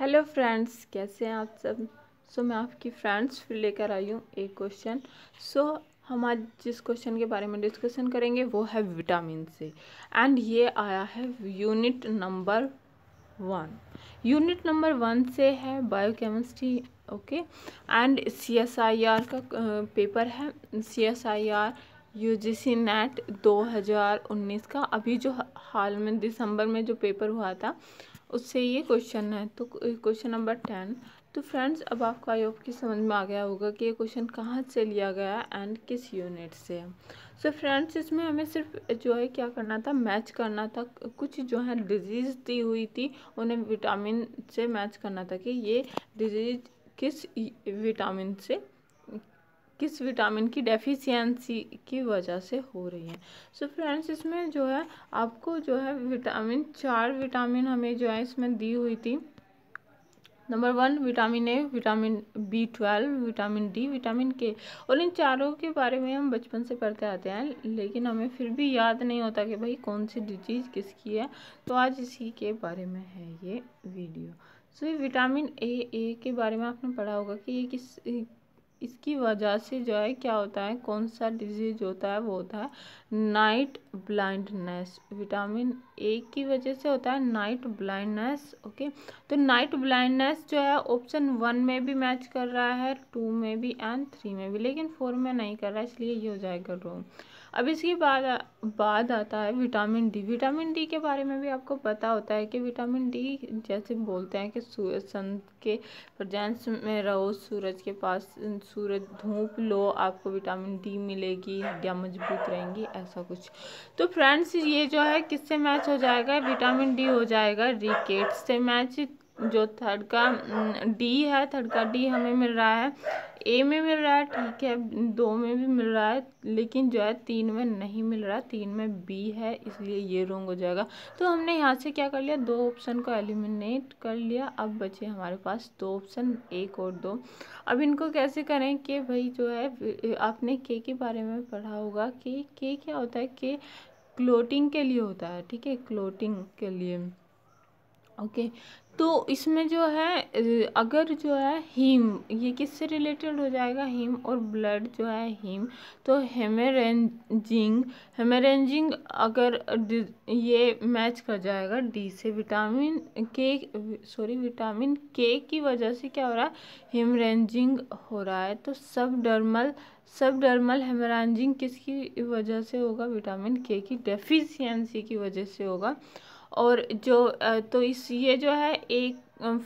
Hello friends कैसे हैं आप सब सो so, मैं आपकी फ्रेंड्स फिर लेकर आई हूँ एक क्वेश्चन सो so, हम आज जिस क्वेश्चन के बारे में डिस्कशन करेंगे वो है विटामिन से एंड ये आया है unit number one unit number one से है biochemistry okay and C S I R का पेपर है C S I R U G C NET दो हज़ार उन्नीस का अभी जो हाल में दिसंबर में जो पेपर हुआ था उससे ये क्वेश्चन है तो क्वेश्चन नंबर टेन तो फ्रेंड्स अब आपको आई होप की समझ में आ गया होगा कि ये क्वेश्चन कहाँ से लिया गया एंड किस यूनिट से सो so फ्रेंड्स इसमें हमें सिर्फ जो है क्या करना था मैच करना था कुछ जो है डिजीज़ दी हुई थी उन्हें विटामिन से मैच करना था कि ये डिजीज़ किस विटामिन से किस विटामिन की डेफिशिएंसी की वजह से हो रही है सो so फ्रेंड्स इसमें जो है आपको जो है विटामिन चार विटामिन हमें जो है इसमें दी हुई थी number one vitamin A vitamin B twelve vitamin D vitamin K और इन चारों के बारे में हम बचपन से पढ़ते आते हैं लेकिन हमें फिर भी याद नहीं होता कि भाई कौन सी डिजीज़ किसकी है तो आज इसी के बारे में है ये वीडियो सो so, ये विटामिन ए ए के बारे में आपने पढ़ा होगा कि ये किस इसकी वजह से जो है क्या होता है कौन सा डिजीज़ होता है वो होता है नाइट ब्लाइंडनेस विटामिन ए की वजह से होता है नाइट ब्लाइंडनेस ओके तो नाइट ब्लाइंडनेस जो है ऑप्शन वन में भी मैच कर रहा है टू में भी एंड थ्री में भी लेकिन फोर में नहीं कर रहा है इसलिए ये हो जाएगा रोम अब इसके बाद बाद आता है विटामिन डी विटामिन डी के बारे में भी आपको पता होता है कि विटामिन डी जैसे बोलते हैं कि सूरज सन के प्रजेंस में रहो सूरज के पास सूरज धूप लो आपको विटामिन डी मिलेगी हड्डियाँ मजबूत रहेंगी ऐसा कुछ तो फ्रेंड्स ये जो है किससे मैच हो जाएगा विटामिन डी हो जाएगा रिकेट से मैच जो थर्ड का डी mm, है थर्ड का डी हमें मिल रहा है ए में मिल रहा है ठीक है दो में भी मिल रहा है लेकिन जो है तीन में नहीं मिल रहा तीन में बी है इसलिए ये रोंग हो जाएगा तो हमने यहाँ से क्या कर लिया दो ऑप्शन को एलिमिनेट कर लिया अब बचे हमारे पास दो ऑप्शन एक और दो अब इनको कैसे करें कि भाई जो है आपने के के बारे में पढ़ा होगा कि के क्या होता है के क्लोटिंग के लिए होता है ठीक है क्लोटिंग के लिए ओके okay, तो इसमें जो है अगर जो है हीम ये किससे रिलेटेड हो जाएगा हीम और ब्लड जो है हीम तो हेमरेंजिंग हेमरेंजिंग अगर ये मैच कर जाएगा डी से विटामिन के सॉरी विटामिन के की वजह से क्या हो रहा है हेमरेंजिंग हो रहा है तो सब डर्मल सब डर्मल हेमरेंजिंग किसकी वजह से होगा विटामिन के की डेफिशिएंसी की वजह से होगा और जो तो इस ये जो है एक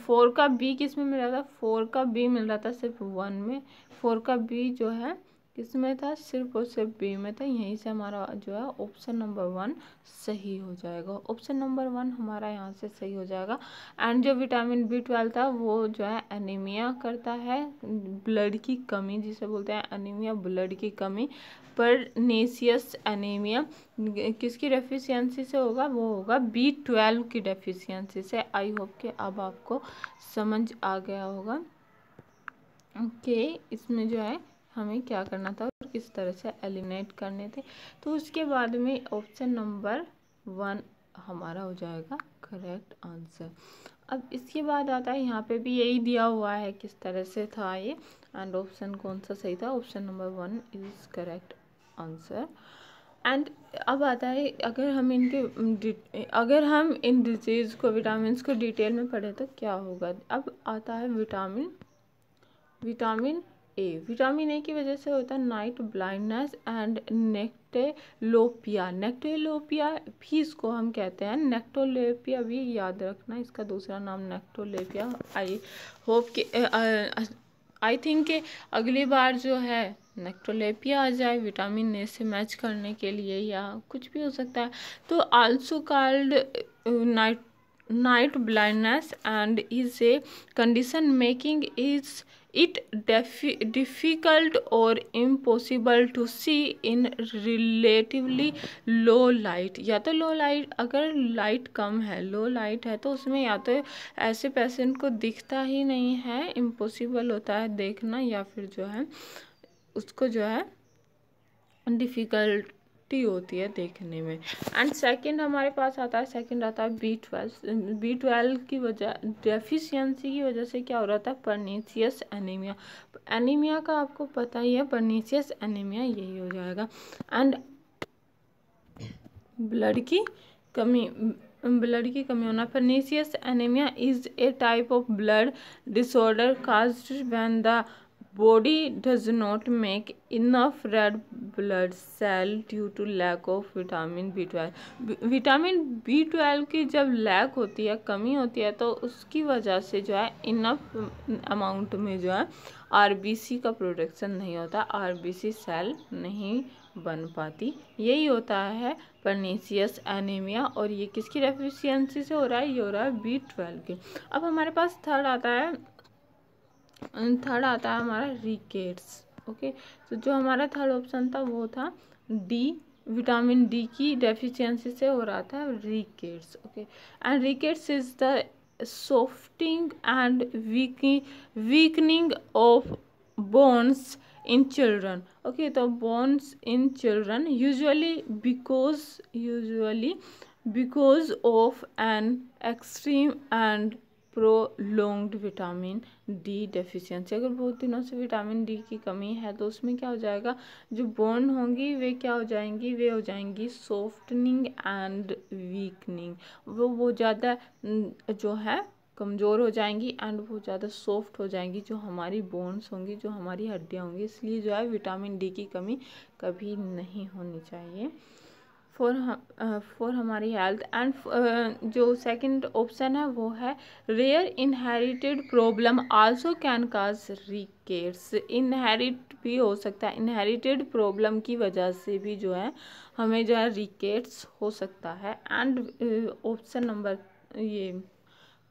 फोर का बी किस में मिल रहा था फोर का बी मिल रहा था सिर्फ वन में फोर का बी जो है किस में था सिर्फ और सिर्फ बी में था यहीं से हमारा जो है ऑप्शन नंबर वन सही हो जाएगा ऑप्शन नंबर वन हमारा यहाँ से सही हो जाएगा एंड जो विटामिन बी ट्वेल्व था वो जो है एनीमिया करता है ब्लड की कमी जिसे बोलते हैं एनीमिया ब्लड की कमी परनेसियस एनीमिया किसकी डेफिशिएंसी से होगा वो होगा बी ट्वेल्व की डेफिशिएंसी से आई होप कि अब आपको समझ आ गया होगा कि इसमें जो है हमें क्या करना था और किस तरह से एलिमिनेट करने थे तो उसके बाद में ऑप्शन नंबर वन हमारा हो जाएगा करेक्ट आंसर अब इसके बाद आता है यहाँ पे भी यही दिया हुआ है किस तरह से था ये एंड ऑप्शन कौन सा सही था option number one is correct answer and अब आता है अगर हम इनके अगर हम इन डिजीज़ को विटामिन को डिटेल में पढ़ें तो क्या होगा अब आता है vitamin vitamin A vitamin A की वजह से होता है night blindness and nyctalopia nyctalopia भी इसको हम कहते हैं नेक्टोलेपिया भी याद रखना इसका दूसरा नाम नेक्टोलेपिया आई होप कि आई थिंक के अगली बार जो है नेक्टोलेपिया आ जाए विटामिन ए से मैच करने के लिए या कुछ भी हो सकता है तो also called night night blindness and is a condition making is it difficult और impossible to see in relatively low light या तो लो लाइट अगर लाइट कम है लो लाइट है तो उसमें या तो ऐसे पेशेंट को दिखता ही नहीं है इम्पॉसिबल होता है देखना या फिर जो है उसको जो है डिफ़िकल्टी होती है देखने में एंड सेकंड हमारे पास आता है सेकंड आता है बी ट्वेल्व बी ट्वेल्व की वजह डेफिशिएंसी की वजह से क्या हो रहा था परनीसियस एनीमिया एनीमिया का आपको पता ही है परनीसियस एनीमिया यही हो जाएगा एंड ब्लड की कमी ब्लड की कमी होना pernicious anaemia is a type of blood disorder cause when the body does not make enough red blood cell due to lack of vitamin B12 vitamin B12 की जब लैक होती है कमी होती है तो उसकी वजह से जो है इनफ अमाउंट में जो है सी का प्रोडक्शन नहीं होता सी सेल नहीं बन पाती यही होता है परनीसियस एनीमिया और ये किसकी डेफिशिएंसी से हो रहा है ये हो रहा है बी ट्वेल्व की अब हमारे पास थर्ड आता है थर्ड आता है हमारा रिकेट्स ओके तो जो हमारा थर्ड ऑप्शन था वो था डी विटामिन डी की डेफिशिएंसी से हो रहा था rickets okay and rickets is the softening and weakening of bones in children okay तो bones in children usually because usually because of an extreme and prolonged vitamin D deficiency अगर बहुत दिनों से विटामिन डी की कमी है तो उसमें क्या हो जाएगा जो बोन होंगी वे क्या हो जाएंगी वे हो जाएंगी सॉफ्टनिंग एंड वीकनिंग वो वो ज़्यादा जो है कमज़ोर हो जाएंगी एंड वो ज़्यादा सॉफ्ट हो जाएंगी जो हमारी बोन्स होंगी जो हमारी हड्डियाँ होंगी इसलिए जो है विटामिन डी की कमी कभी नहीं होनी चाहिए फॉर फॉर uh, हमारी हेल्थ एंड uh, जो सेकंड ऑप्शन है वो है rare inherited problem also can cause rickets inherit भी हो सकता है इनहेरिटेड प्रॉब्लम की वजह से भी जो है हमें जो है रिकेट्स हो सकता है एंड ऑप्शन नंबर ये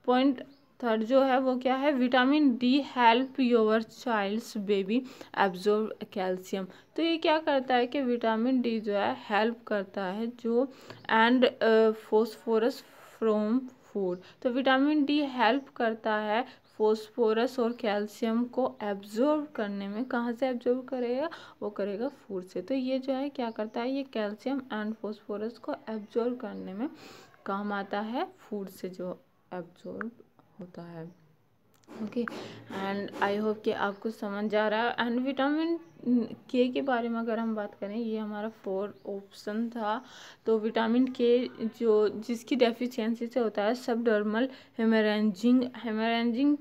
पॉइंट थर्ड जो है वो क्या है vitamin D help your child's baby absorb calcium तो ये क्या करता है कि विटामिन डी जो है हेल्प करता है जो एंड फोस्फोरस फ्रॉम फूड तो विटामिन डी हेल्प करता है फोस्फोरस और कैल्शियम को एब्जॉर्ब करने में कहाँ से एब्जॉर्ब करेगा वो करेगा फूड से तो ये जो है क्या करता है ये कैल्शियम एंड फोस्फोरस को एब्जॉर्ब करने में काम आता है फूड से जो एब्जॉर्ब होता है ओके एंड आई होप कि आपको समझ आ रहा है एंड विटामिन के के बारे में अगर हम बात करें ये हमारा फोर ऑप्शन था तो विटामिन के जो जिसकी डेफिशिएंसी से होता है सब डर्मल हेमरेंजिंग हेमरेंजिंग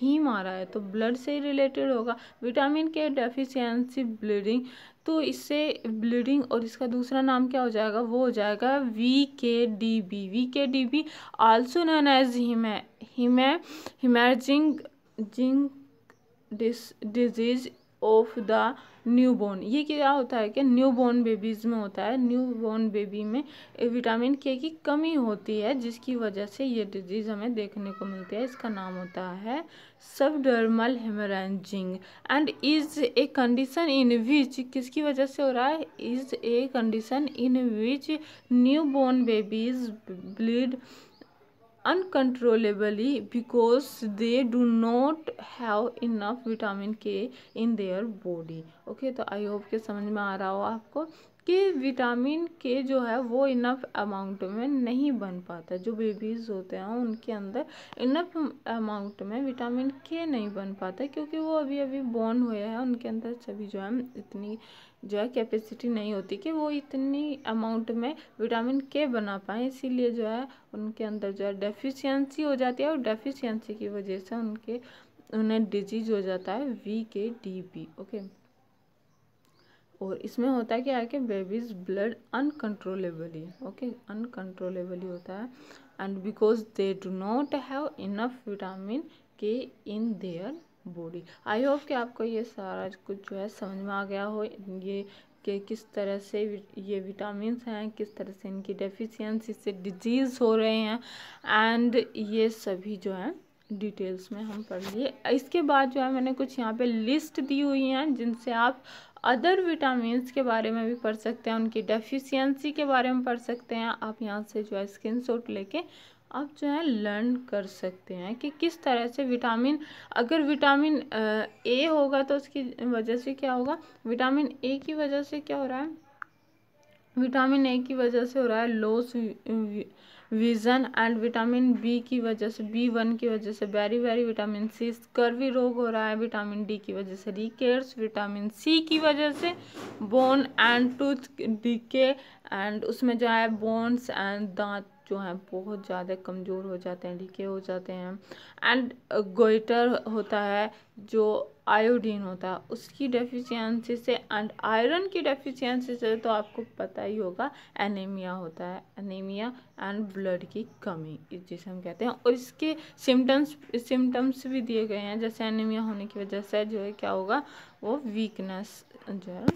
ही मारा है तो ब्लड से रिलेटेड होगा विटामिन के डेफिशिएंसी ब्लीडिंग तो इससे ब्लीडिंग और इसका दूसरा नाम क्या हो जाएगा वो हो जाएगा V K D B V K D B also known as hemo hemo haemorrhagic dis disease of the newborn ये क्या होता है कि न्यू बोर्न बेबीज़ में होता है न्यू बॉर्न बेबी में विटामिन के की कमी होती है जिसकी वजह से ये डिजीज़ हमें देखने को मिलती है इसका नाम होता है subdermal haemorrhaging and is a condition in which किसकी वजह से हो रहा है is a condition in which newborn babies bleed uncontrollably because they do not have enough vitamin k in their body okay तो I hope के समझ में आ रहा हो आपको कि विटामिन के जो है वो इनफ अमाउंट में नहीं बन पाता जो बेबीज़ होते हैं उनके अंदर इनफ अमाउंट में विटामिन के नहीं बन पाता क्योंकि वो अभी अभी बॉर्न हुए हैं उनके अंदर सभी जो है इतनी जो है कैपेसिटी नहीं होती कि वो इतनी अमाउंट में विटामिन के बना पाए इसीलिए जो है उनके अंदर जो है डेफिशियंसी हो जाती है और डेफिशियंसी की वजह से उनके उन्हें डिजीज हो जाता है we K D B okay और इसमें होता क्या है कि babies blood uncontrollably okay uncontrollably होता है and because they do not have enough vitamin K in their body I hope कि आपको ये सारा कुछ जो है समझ में आ गया हो ये कि किस तरह से ये विटामिन हैं किस तरह से इनकी डेफिशिएंसी से डिजीज़ हो रहे हैं एंड ये सभी जो है डिटेल्स में हम पढ़ लिए इसके बाद जो है मैंने कुछ यहाँ पे लिस्ट दी हुई हैं जिनसे आप अदर विटामिन के बारे में भी पढ़ सकते हैं उनकी डेफिशियंसी के बारे में पढ़ सकते हैं आप यहाँ से जो है स्क्रीन शॉट लेके आप जो है लर्न कर सकते हैं कि किस तरह से विटामिन अगर विटामिन ए होगा तो उसकी वजह से क्या होगा विटामिन ए की वजह से क्या हो रहा है विटामिन ए की वजह से हो रहा है loss vision and vitamin B की वजह से बी वन की वजह से बैरी बैरी विटामिन सी स्कर्वी रोग हो रहा है विटामिन डी की वजह से रिकेट्स विटामिन सी की वजह से बोन एंड टूथ डीके एंड उसमें जो है बोन्स एंड दांत जो हैं बहुत ज़्यादा कमज़ोर हो जाते हैं ढीके हो जाते हैं एंड गोइटर होता है जो आयोडीन होता है उसकी डेफिशिएंसी से एंड आयरन की डेफिशिएंसी से तो आपको पता ही होगा एनीमिया होता है एनीमिया एंड ब्लड की कमी जिसे हम कहते हैं और इसके सिम्टम्स सिम्टम्स भी दिए गए हैं जैसे एनीमिया होने की वजह से जो है क्या होगा वो वीकनेस जो है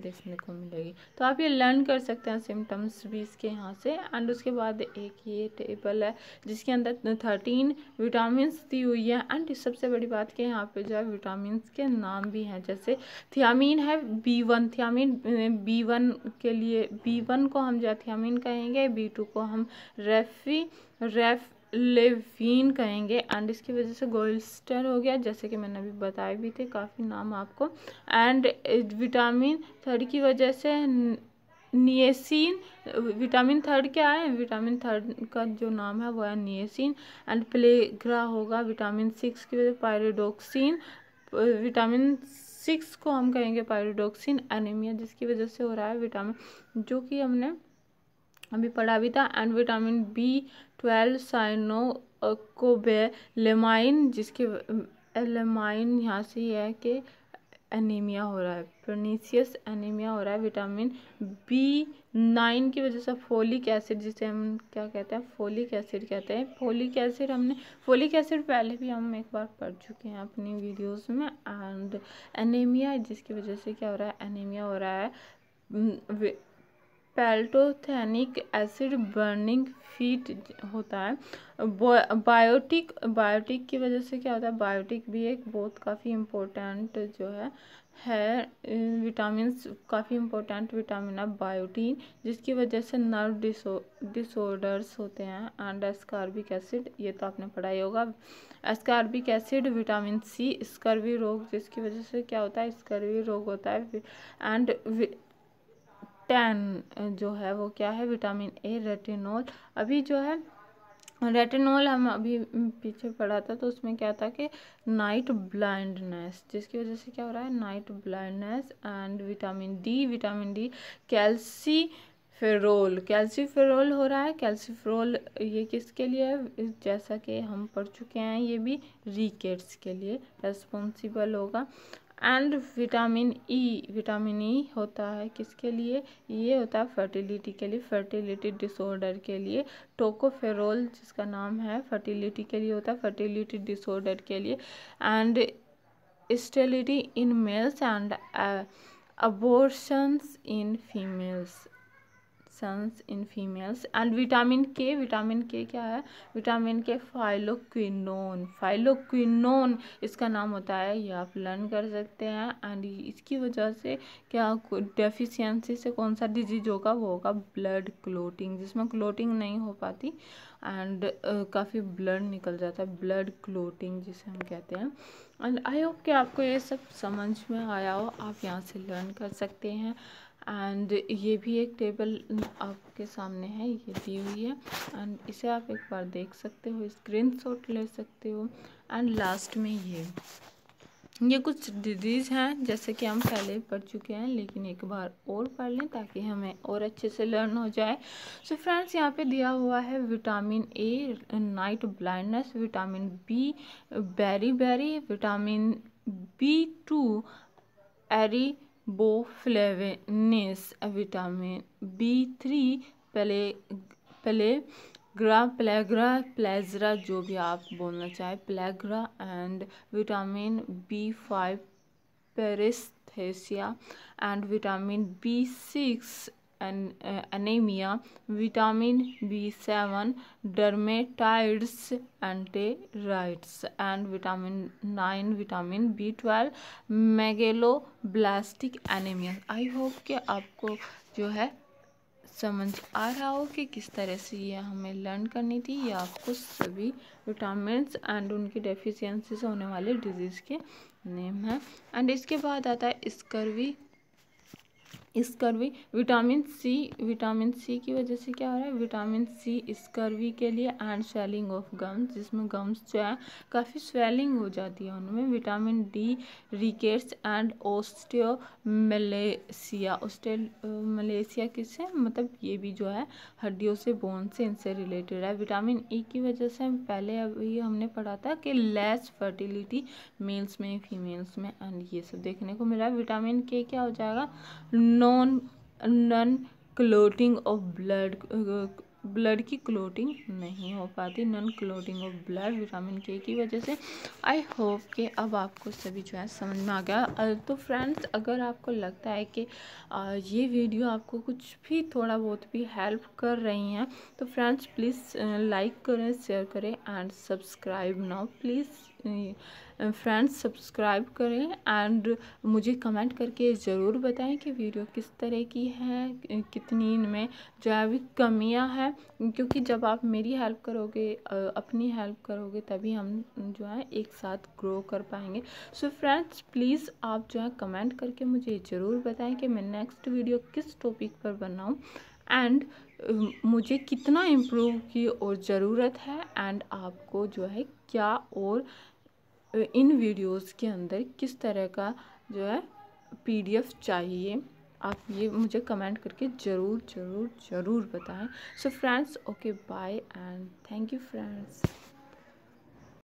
देखने को मिलेगी तो आप ये लर्न कर सकते हैं सिम्टम्स भी इसके यहाँ से एंड उसके बाद एक ये टेबल है जिसके अंदर थर्टीन विटामिन दी हुई है एंड सबसे बड़ी बात कि यहाँ पे जो है विटामिन के नाम भी हैं जैसे थियामीन है B one thiamine B one के लिए बी वन को हम जो थियामीन कहेंगे बी टू को हम रेफी रेफ लेवीन कहेंगे एंड इसकी वजह से गोल्डस्टर हो गया जैसे कि मैंने अभी बताए भी थे काफ़ी नाम आपको एंड विटामिन थर्ड की वजह से निएसिन विटामिन थर्ड क्या है विटामिन थर्ड का जो नाम है वो है निएसिन एंड प्लेग्रा होगा विटामिन सिक्स की वजह पायरोडोक्सिन विटामिन सिक्स को हम कहेंगे पायरोडोक्सिन एनीमिया जिसकी वजह से हो रहा है विटामिन जो कि हमने अभी पढ़ा भी था and vitamin B twelve cyanocobalamin जिसके एलेमाइन यहाँ से ये है कि एनीमिया हो रहा है प्रोनीसियस एनीमिया हो रहा है विटामिन बी नाइन की वजह से फोलिक एसिड जिसे हम क्या कहते हैं फोलिक एसिड कहते हैं फोलिक एसिड हमने फोलिक एसिड पहले भी हम एक बार पढ़ चुके हैं अपनी वीडियोस में एंड एनीमिया जिसकी वजह से क्या हो रहा है एनीमिया हो रहा है पैल्टोथैनिक एसिड बर्निंग फीट होता है बायोटिक बायोटिक की वजह से क्या होता है बायोटिक भी एक बहुत काफ़ी इम्पोर्टेंट जो है है विटामिन काफ़ी इम्पोर्टेंट विटामिन है बायोटीन जिसकी वजह से नर्व डिसो डिसऑर्डर्स होते हैं एंड एस्कार्बिक एसिड ये तो आपने पढ़ा ही होगा ascorbic acid vitamin C scurvy रोग जिसकी वजह से क्या होता है स्कर्वी रोग होता है एंड टैन eh, जो है वो क्या है विटामिन ए रेटिनॉल अभी जो है रेटिनॉल हम अभी पीछे पढ़ा था तो उसमें क्या था कि नाइट ब्लाइंडनेस जिसकी वजह से क्या हो रहा है night blindness and vitamin D vitamin D calciferol calciferol हो रहा है कैल्सीफेरोल ये किसके लिए है जैसा कि हम पढ़ चुके हैं ये भी रिकेट्स के लिए रेस्पॉन्सिबल होगा and vitamin E vitamin E होता है किसके लिए ये होता है फर्टिलिटी के लिए फर्टिलिटी डिसऑर्डर के लिए टोकोफेरोल जिसका नाम है फर्टिलिटी के लिए होता है फर्टिलिटी डिसऑर्डर के लिए and sterility in males and abortions in females sons in females and vitamin K vitamin K क्या है विटामिन के फाइलोक्विनोन फाइलोक्विनोन इसका नाम होता है ये आप लर्न कर सकते हैं एंड इसकी वजह से क्या डेफिशिएंसी से कौन सा डिजीज होगा वो होगा ब्लड क्लोटिंग जिसमें क्लोटिंग नहीं हो पाती एंड uh, काफ़ी ब्लड निकल जाता है ब्लड क्लोटिंग जिसे हम कहते हैं एंड आई होप कि आपको ये सब समझ में आया हो आप यहाँ से लर्न कर सकते हैं एंड ये भी एक टेबल आपके सामने है ये दी हुई है एंड इसे आप एक बार देख सकते हो स्क्रीन शॉट ले सकते हो एंड लास्ट में ये ये कुछ डिजीज़ हैं जैसे कि हम पहले पढ़ चुके हैं लेकिन एक बार और पढ़ लें ताकि हमें और अच्छे से लर्न हो जाए सो फ्रेंड्स यहाँ पे दिया हुआ है vitamin A night blindness vitamin B beriberi vitamin B two ariboflavinosis vitamin B three pel pellagra pellagra pellagra जो भी आप बोलना चाहें pellagra and vitamin B five paraesthesia and vitamin B six Uh, anemia, vitamin B7, dermatitis, anteritis, and vitamin 9, vitamin B12, megaloblastic anemia. I hope कि आपको जो है समझ आ रहा हो कि किस तरह से ये हमें लर्न करनी थी या आपको सभी विटामिन एंड उनकी डेफिशिएंसीज से होने वाले डिजीज़ के नेम हैं एंड इसके बाद आता है scurvy scurvy vitamin C vitamin C की वजह से क्या हो रहा है विटामिन सी स्कर्वी के लिए एंड स्वेलिंग ऑफ गम्स जिसमें गम्स जो है काफ़ी स्वेलिंग हो जाती है उनमें vitamin D rickets and osteomalacia osteomalacia किससे मतलब ये भी जो है हड्डियों से बोन से इनसे रिलेटेड है विटामिन ई e की वजह से हम पहले अभी हमने पढ़ा था कि लेस फर्टिलिटी मेल्स में फीमेल्स में एंड ये सब देखने को मिला विटामिन के क्या हो जाएगा non non clotting of blood blood की क्लोटिंग नहीं हो पाती non clotting of blood vitamin K की वजह से आई होप कि अब आपको सभी जो है समझ में आ गया तो फ्रेंड्स अगर आपको लगता है कि ये वीडियो आपको कुछ भी थोड़ा बहुत भी हेल्प कर रही हैं तो फ्रेंड्स प्लीज़ लाइक करें शेयर करें and subscribe now please friends subscribe करें एंड मुझे कमेंट करके ज़रूर बताएं कि वीडियो किस तरह की है कितनी इनमें जैविक कमियां हैं क्योंकि जब आप मेरी हेल्प करोगे अपनी हेल्प करोगे तभी हम जो है एक साथ ग्रो कर पाएंगे सो फ्रेंड्स प्लीज़ आप जो है कमेंट करके मुझे ज़रूर बताएं कि मैं नेक्स्ट वीडियो किस टॉपिक पर बनाऊँ एंड मुझे कितना इम्प्रूव की और ज़रूरत है एंड आपको जो है क्या और इन वीडियोस के अंदर किस तरह का जो है पीडीएफ चाहिए आप ये मुझे कमेंट करके ज़रूर ज़रूर ज़रूर बताएं so friends okay bye and thank you friends